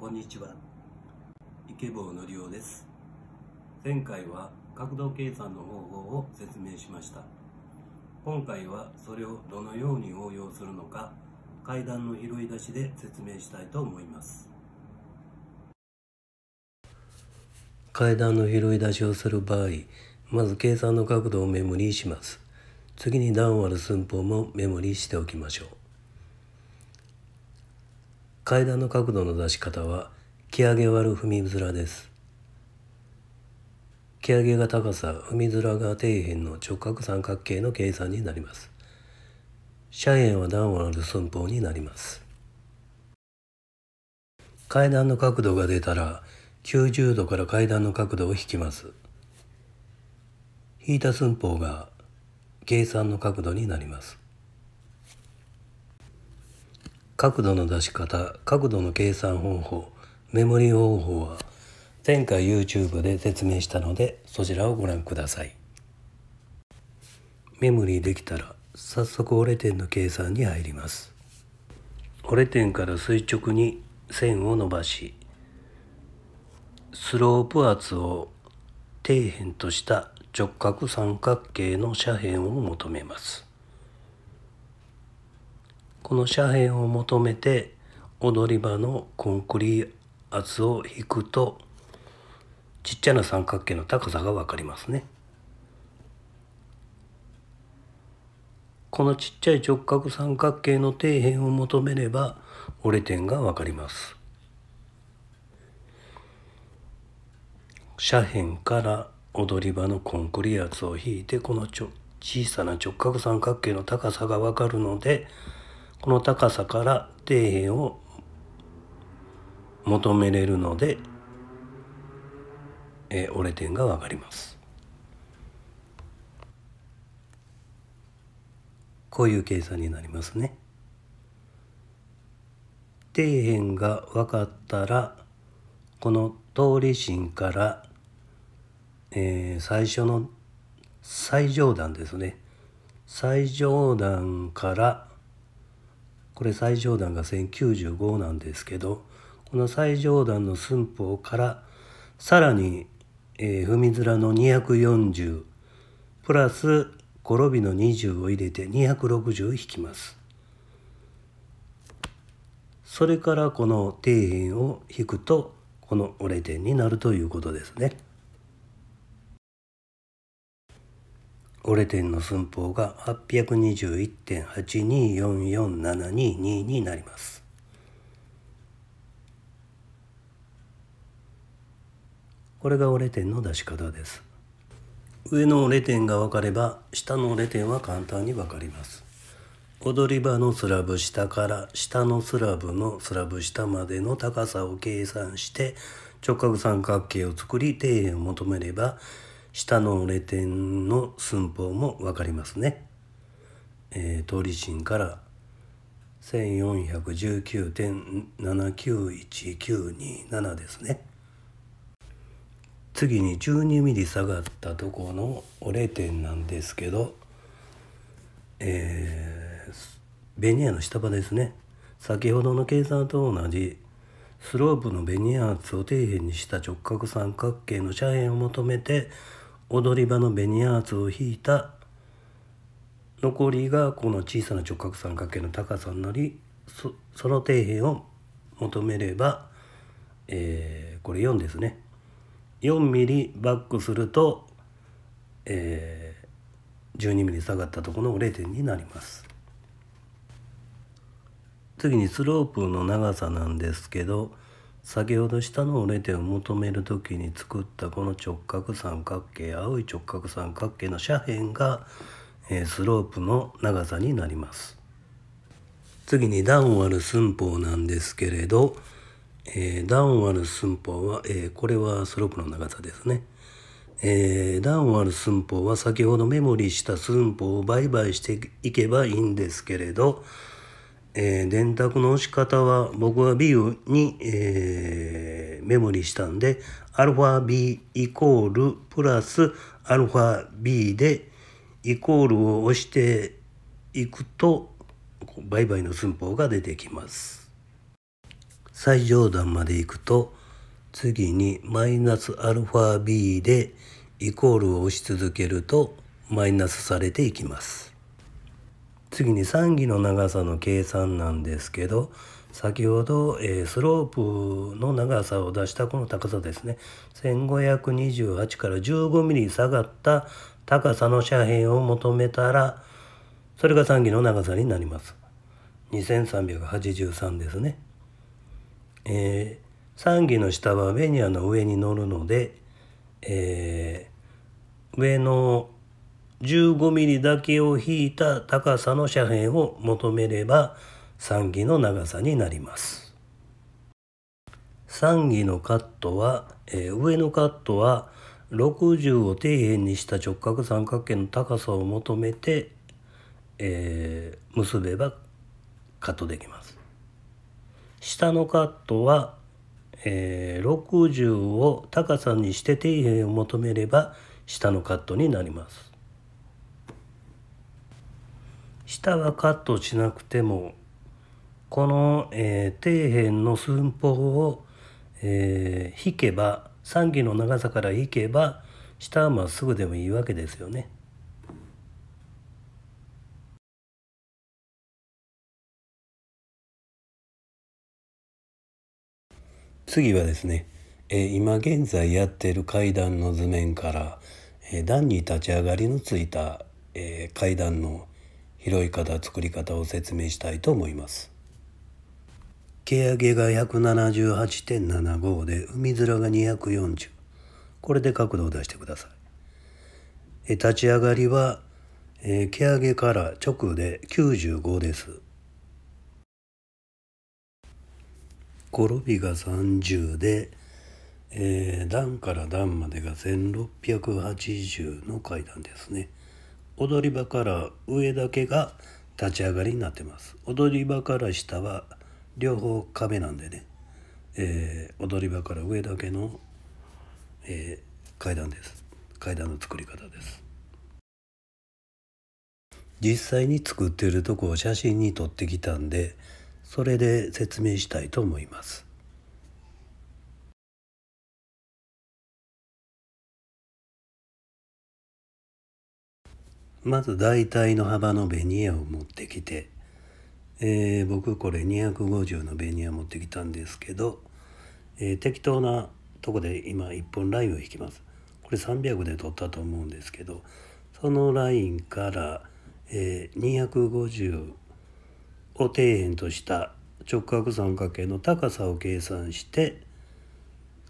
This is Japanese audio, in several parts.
こんにちは池坊のりおです前回は角度計算の方法を説明しました今回はそれをどのように応用するのか階段の拾い出しで説明したいと思います階段の拾い出しをする場合まず計算の角度をメモリーします次に段割る寸法もメモリーしておきましょう階段の角度の出し方は木上げ割る踏み面です木上げが高さ踏み面が底辺の直角三角形の計算になります斜辺は段を割る寸法になります階段の角度が出たら90度から階段の角度を引きます引いた寸法が計算の角度になります角度の出し方角度の計算方法メモリ方法は前回 YouTube で説明したのでそちらをご覧くださいメモリーできたら早速折れ点の計算に入ります折れ点から垂直に線を伸ばしスロープ圧を底辺とした直角三角形の斜辺を求めますこの斜辺を求めて踊り場のコンクリ圧を引くとちっちゃな三角形の高さが分かりますね。このちっちゃい直角三角形の底辺を求めれば折れ点が分かります。斜辺から踊り場のコンクリ圧を引いてこのちょ小さな直角三角形の高さが分かるのでこの高さから底辺を求めれるので、え折れ点が分かります。こういう計算になりますね。底辺が分かったらこの通り芯から、えー、最初の最上段ですね最上段からこれ最上段が1095なんですけどこの最上段の寸法からさらに、えー、踏み面の240プラス5ロビの20を入れて260引きます。それからこの底辺を引くとこの折れ点になるということですね。折れ点の寸法が8 2 1 8 2 4 4 7 2になります。これが折れ点の出し方です。上の折れ点が分かれば下の折れ点は簡単に分かります。踊り場のスラブ下から下のスラブのスラブ下までの高さを計算して直角三角形を作り底辺を求めれば下のレ点の寸法も分かりますね。えー、通り針から1419.791927ですね。次に1 2ミリ下がったところの折れ点なんですけど、えー、ベニヤの下場ですね。先ほどの計算と同じスロープのベニヤ圧を底辺にした直角三角形の斜辺を求めて踊り場のベニヤーツを引いた残りがこの小さな直角三角形の高さになりそその底辺を求めれば、えー、これ4ですね 4mm バックすると、えー、12mm 下がったところの0点になります次にスロープの長さなんですけど先ほど下の折れ点を求める時に作ったこの直角三角形青い直角三角形の斜辺が、えスロープの長さになります次に段を割る寸法なんですけれど、え段を割る寸法は、えこれはスロープの長さですね、え段を割る寸法は先ほどメモリした寸法を売買していけばいいんですけれどえー、電卓の押し方は僕は B に、えー、メモリしたんで、アルファ B イコールプラスアルファ B でイコールを押していくと売買の寸法が出てきます。最上段まで行くと次にマイナスアルファ B でイコールを押し続けるとマイナスされていきます。次に3義の長さの計算なんですけど先ほど、えー、スロープの長さを出したこの高さですね1528から1 5ミリ下がった高さの斜辺を求めたらそれが3義の長さになります2383ですね、えー、3義の下はベニアの上に乗るので、えー、上の15ミリだけを引いた高さの斜辺を求めれば3ギの長さになります。3ギのカットは、えー、上のカットは60を底辺にした直角三角形の高さを求めて、えー、結べばカットできます。下のカットは、えー、60を高さにして底辺を求めれば下のカットになります。下はカットしなくてもこの、えー、底辺の寸法を、えー、引けば3期の長さから引けば下はまっすぐでもいいわけですよね。次はですね、えー、今現在やってる階段の図面から、えー、段に立ち上がりのついた、えー、階段の拾い方作り方を説明したいと思います。毛上げが178.75で海面が240これで角度を出してください。え立ち上がりは、え毛上げから直で95です。転びが30で、えー、段から段までが1680の階段ですね。踊り場から上だけが立ち上がりになってます踊り場から下は両方壁なんでね、えー、踊り場から上だけの、えー、階段です階段の作り方です実際に作ってるとこを写真に撮ってきたんでそれで説明したいと思いますまず大体の幅のベニヤを持ってきて、えー、僕これ250のベニヤ持ってきたんですけど、えー、適当なとこで今1本ラインを引きますこれ300で取ったと思うんですけどそのラインから、えー、250を底辺とした直角三角形の高さを計算して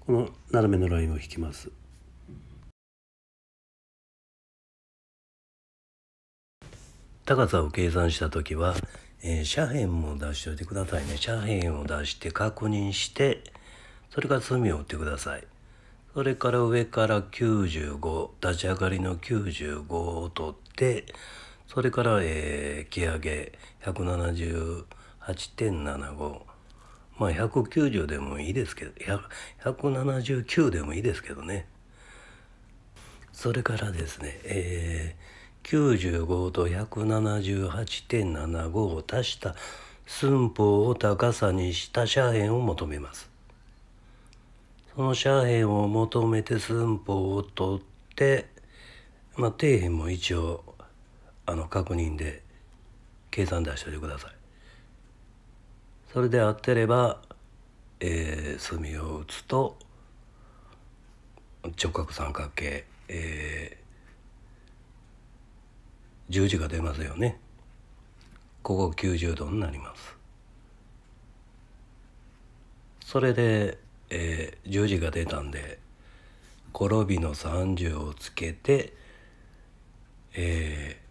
この斜めのラインを引きます。高さを計算した時は、えー、斜辺も出しておいてくださいね斜辺を出して確認してそれから隅を打ってくださいそれから上から95立ち上がりの95を取ってそれから、えー、木上げ178.75まあ190でもいいですけど179でもいいですけどねそれからですね、えー95と178.75を足した寸法を高さにした斜辺を求めます。その斜辺を求めて寸法を取って、まあ、底辺も一応あの確認で計算出しておいてください。それで合ってれば、えー、墨を打つと直角三角形、えー十字が出ますよねここ90度になりますそれで、えー、十字が出たんで転びの30をつけて、えー、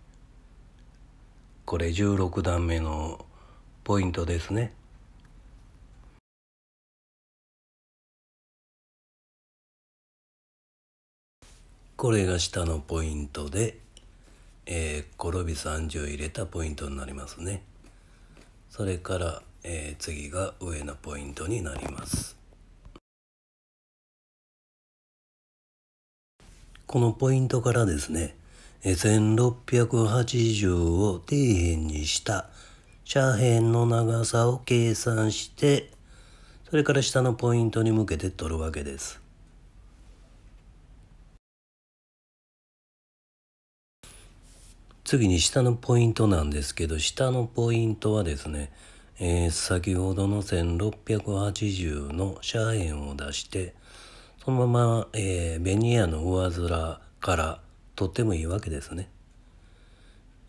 これ16段目のポイントですね。これが下のポイントでえー、転び30入れたポイントになりますねそれから、えー、次が上のポイントになりますこのポイントからですね1680を底辺にした斜辺の長さを計算してそれから下のポイントに向けて取るわけです次に下のポイントなんですけど、下のポイントはですね、えー、先ほどの1680の斜辺を出して、そのまま、えー、ベニヤの上面から取ってもいいわけですね。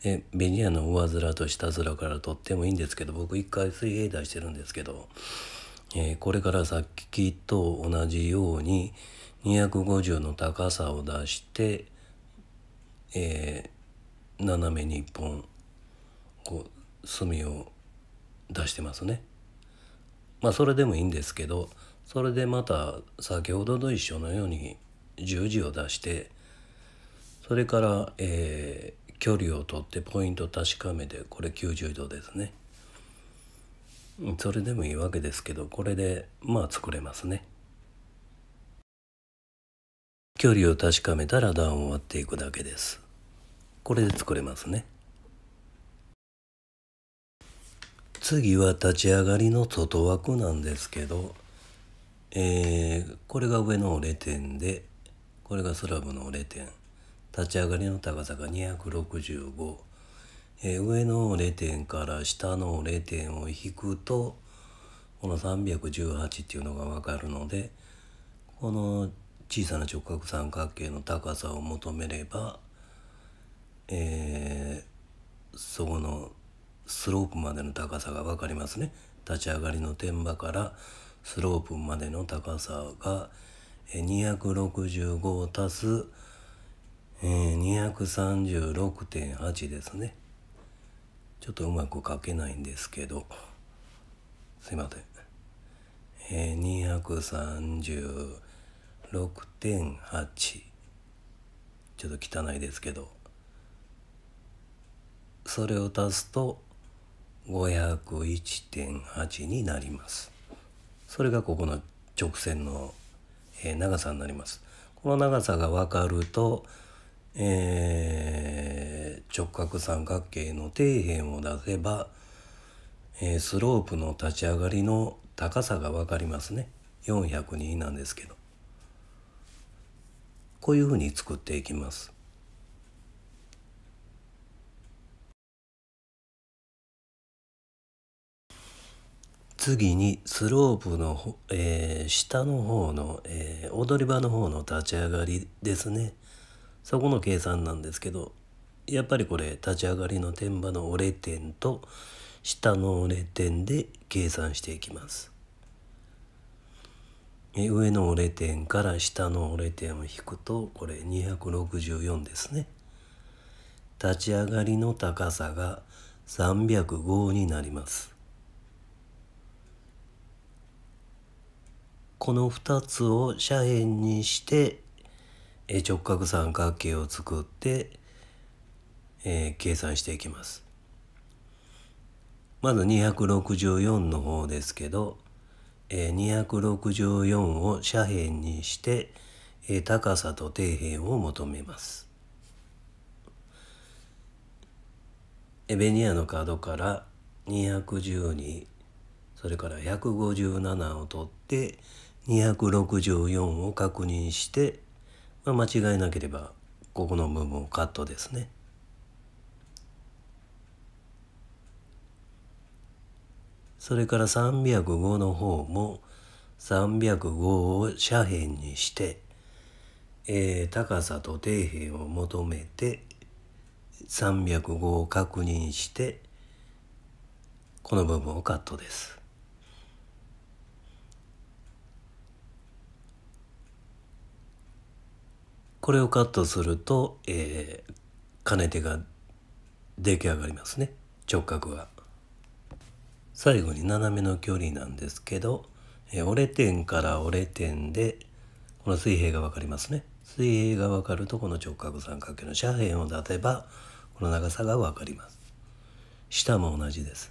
えベニヤの上面と下面から取ってもいいんですけど、僕一回水平出してるんですけど、えー、これからさっきと同じように250の高さを出して、えー斜めに1本こう墨を出してますね。まあそれでもいいんですけどそれでまた先ほどと一緒のように十字を出してそれから、えー、距離を取ってポイント確かめてこれ90度ですね。それでもいいわけですけどこれでまあ作れますね。距離を確かめたら段を割っていくだけです。これで作れますね次は立ち上がりの外枠なんですけど、えー、これが上の折れ点でこれがスラブの折れ点立ち上がりの高さが265、えー、上の折れ点から下の折れ点を引くとこの318っていうのが分かるのでこの小さな直角三角形の高さを求めればえー、そこのスロープまでの高さが分かりますね立ち上がりの天場からスロープまでの高さが265足す、えー、236.8ですねちょっとうまく書けないんですけどすいません、えー、236.8ちょっと汚いですけどそれを足すと501.8になりますそれがここの直線の、長さになりますこの長さが分かると、えー、直角三角形の底辺を出せば、えー、スロープの立ち上がりの高さが分かりますね402なんですけどこういうふうに作っていきます次にスロープの、えー、下の方の、えー、踊り場の方の立ち上がりですねそこの計算なんですけどやっぱりこれ立ち上がりの天場の折れ点と下の折れ点で計算していきます。上の折れ点から下の折れ点を引くとこれ264ですね。立ち上がりの高さが305になります。この2つを斜辺にして直角三角形を作って、えー、計算していきます。まず264の方ですけど、えー、264を斜辺にして、えー、高さと底辺を求めます。エベニアの角から2 1 2それから157を取って264を確認して、まあ、間違えなければここの部分をカットですね。それから305の方も305を斜辺にして、えー、高さと底辺を求めて305を確認してこの部分をカットです。これをカットすると、えー、かねが出来上がりますね直角が。最後に斜めの距離なんですけど、えー、折れ点から折れ点でこの水平が分かりますね。水平が分かるとこの直角三角形の斜辺を立てばこの長さが分かります。下も同じです。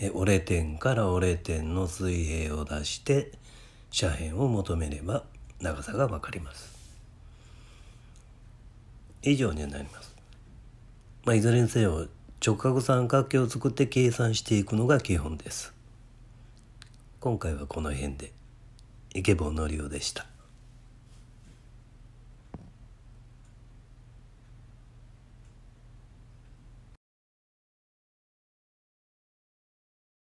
え折れ点から折れ点の水平を出して斜辺を求めれば長さが分かります。以上になります。まあ、いずれにせよ直角三角形を作って計算していくのが基本です。今回はこの辺で。イケボのりおでした。